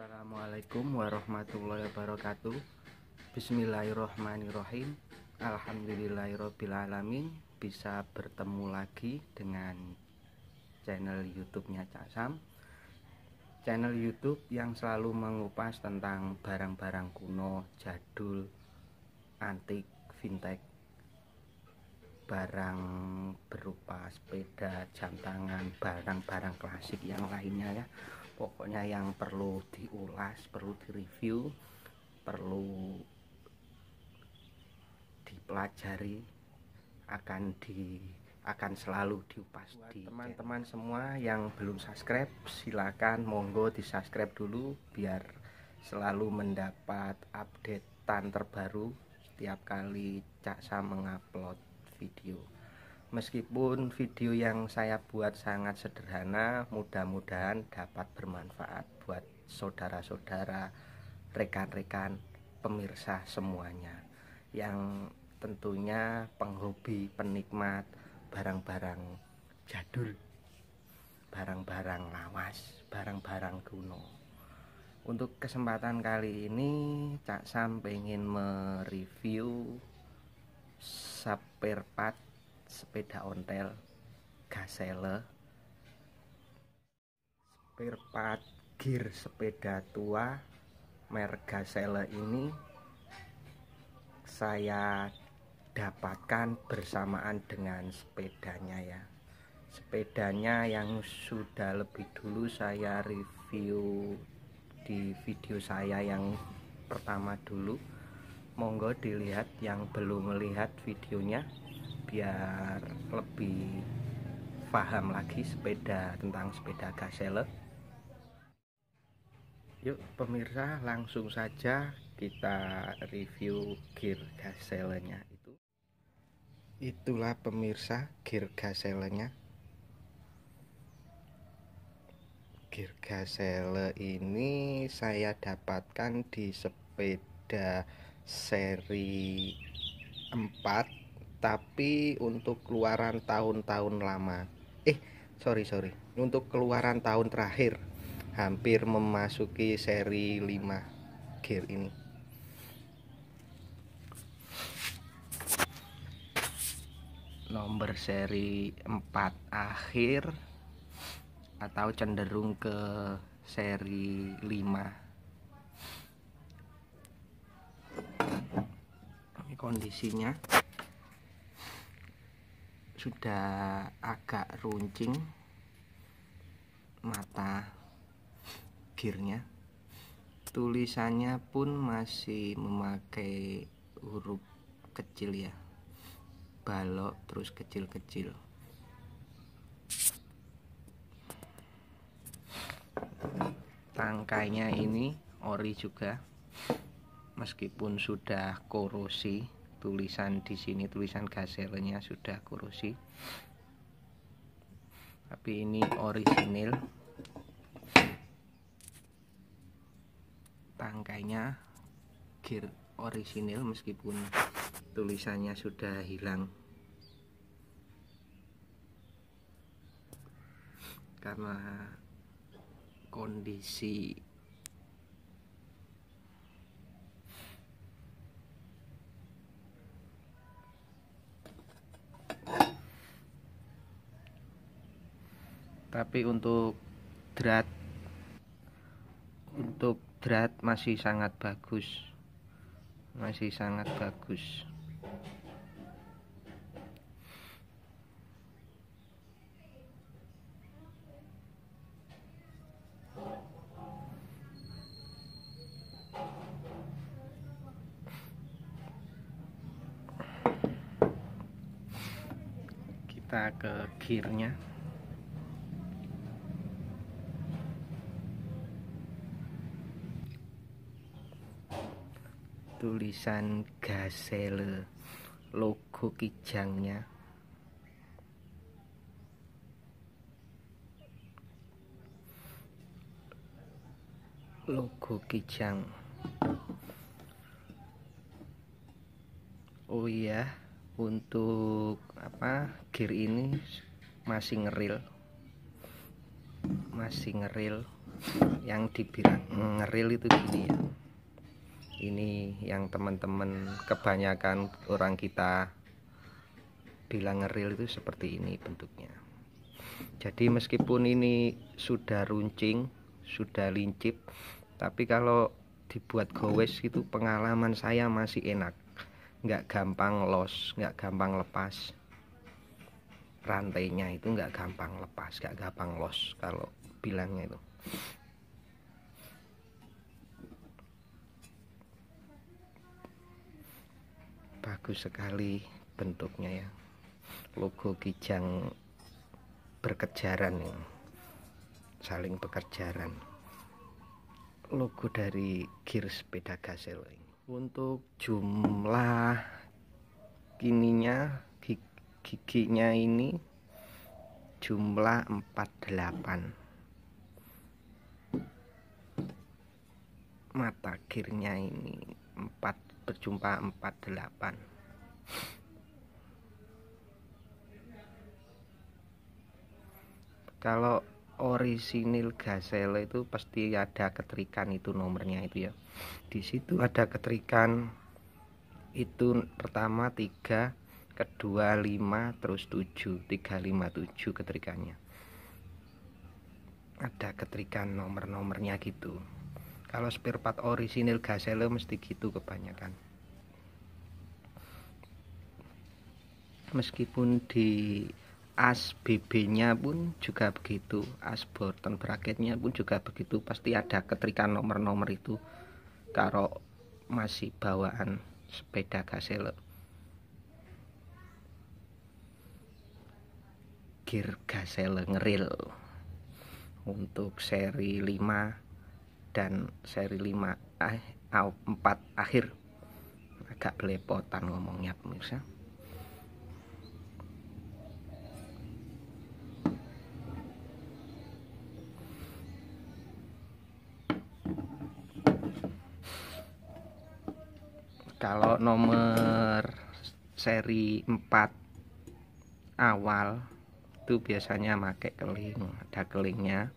Assalamualaikum warahmatullahi wabarakatuh Bismillahirrohmanirrohim Alhamdulillahirrohmanirrohim Bisa bertemu lagi dengan channel youtube-nya Cak Sam Channel youtube yang selalu mengupas tentang barang-barang kuno, jadul, antik, fintech Barang berupa sepeda, jam tangan, barang-barang klasik yang lainnya ya pokoknya yang perlu diulas perlu direview perlu dipelajari akan di akan selalu diupas Buat di teman-teman semua yang belum subscribe silakan monggo di subscribe dulu biar selalu mendapat update terbaru setiap kali Cak Sam mengupload video Meskipun video yang saya buat sangat sederhana, mudah-mudahan dapat bermanfaat buat saudara-saudara, rekan-rekan, pemirsa semuanya yang tentunya penghobi, penikmat barang-barang jadul, barang-barang lawas, barang-barang kuno. Untuk kesempatan kali ini, Cak Sam ingin mereview spare part sepeda ontel gasele spare part gear sepeda tua merek gasele ini saya dapatkan bersamaan dengan sepedanya ya sepedanya yang sudah lebih dulu saya review di video saya yang pertama dulu monggo dilihat yang belum melihat videonya biar lebih paham lagi sepeda tentang sepeda gazelle yuk pemirsa langsung saja kita review gear nya itu itulah pemirsa gear nya gear gazelle ini saya dapatkan di sepeda seri 4 tapi untuk keluaran tahun-tahun lama eh sorry sorry untuk keluaran tahun terakhir hampir memasuki seri 5 gear ini nomor seri 4 akhir atau cenderung ke seri 5 ini kondisinya sudah agak runcing mata gearnya tulisannya pun masih memakai huruf kecil ya balok terus kecil-kecil tangkainya ini ori juga meskipun sudah korosi tulisan di sini tulisan gazelnya sudah kurusi tapi ini orisinil tangkainya gear orisinil meskipun tulisannya sudah hilang karena kondisi tapi untuk drat untuk drat masih sangat bagus masih sangat bagus kita ke gearnya tulisan Gazelle logo kijangnya logo kijang oh iya untuk apa gear ini masih ngeril masih ngeril yang dibilang ngeril itu gini ya ini yang teman-teman kebanyakan orang kita bilang ngeril itu seperti ini bentuknya jadi meskipun ini sudah runcing sudah lincip tapi kalau dibuat gowes itu pengalaman saya masih enak nggak gampang los nggak gampang lepas rantainya itu nggak gampang lepas nggak gampang los kalau bilangnya itu bagus sekali bentuknya ya logo kijang berkejaran ya. saling bekerjaran logo dari gear sepeda gasel untuk jumlah kininya giginya ini jumlah 48 mata gearnya ini 4 berjumpa 48 kalau orisinil gazelle itu pasti ada keterikan itu nomornya itu ya di situ ada keterikan itu pertama tiga, kedua lima, terus tujuh, tiga lima tujuh keterikannya ada keterikan nomor-nomornya gitu kalau spare part orisinil gazelle mesti gitu kebanyakan meskipun di as BB-nya pun juga begitu, as bracket bracketnya pun juga begitu, pasti ada ketrikan nomor-nomor itu Karo masih bawaan sepeda gasele. Gear gasele ngeril untuk seri 5 dan seri 5 eh, 4 akhir agak belepotan ngomongnya pemirsa. kalau nomor seri 4 awal itu biasanya pakai keling ada kelingnya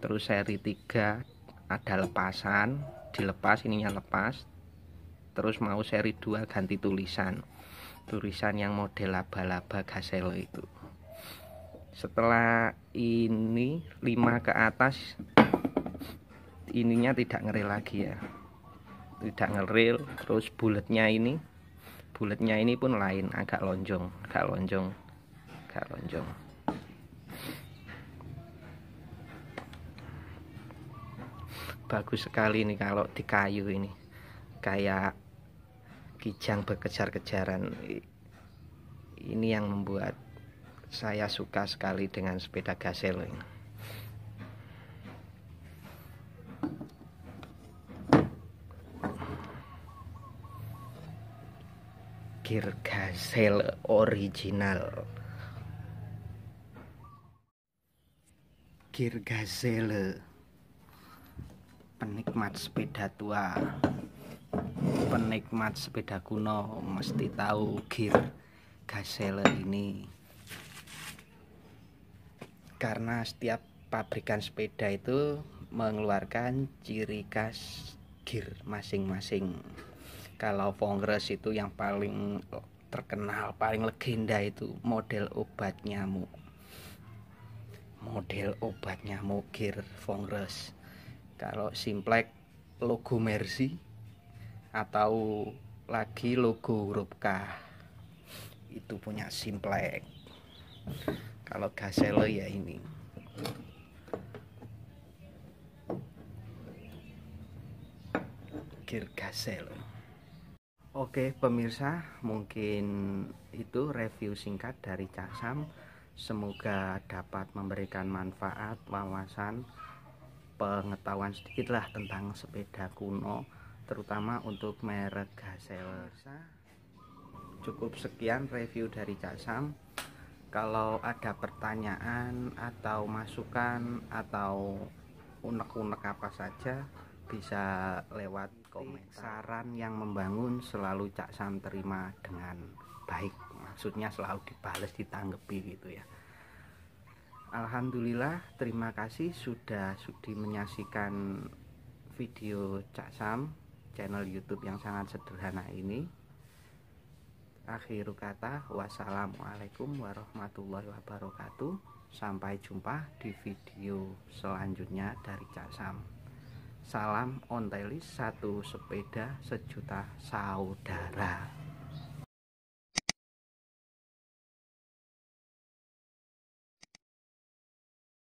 terus seri 3 ada lepasan dilepas ininya lepas terus mau seri 2 ganti tulisan tulisan yang model laba-laba gaselo itu setelah ini 5 ke atas ininya tidak ngeri lagi ya tidak ngeril terus bulatnya ini bulatnya ini pun lain agak lonjong agak lonjong agak lonjong bagus sekali ini kalau di kayu ini kayak kijang berkejar-kejaran ini yang membuat saya suka sekali dengan sepeda gasel ini Terakhir Gazelle original Gear Gazelle Penikmat sepeda tua Penikmat sepeda kuno Mesti tahu Gear Gazelle ini Karena setiap pabrikan sepeda itu Mengeluarkan ciri khas gear masing-masing kalau Vongres itu yang paling eh, terkenal paling legenda itu model obat nyamuk model obat nyamuk Gir Vongres kalau Simplek logo Mercy atau lagi logo huruf K itu punya Simplek kalau Gasele ya ini Gir Gasele Oke pemirsa mungkin itu review singkat dari Casam Semoga dapat memberikan manfaat, wawasan, pengetahuan sedikitlah tentang sepeda kuno Terutama untuk merek Gazelle Cukup sekian review dari Casam Kalau ada pertanyaan atau masukan atau unek-unek apa saja bisa lewat komentar. Saran yang membangun selalu Cak Sam terima dengan baik. Maksudnya selalu dibales, ditanggepi gitu ya. Alhamdulillah, terima kasih sudah sudi menyaksikan video Cak Sam, channel YouTube yang sangat sederhana ini. Akhir kata, wassalamualaikum warahmatullahi wabarakatuh. Sampai jumpa di video selanjutnya dari Cak Sam. Salam Ontelis, satu sepeda, sejuta saudara.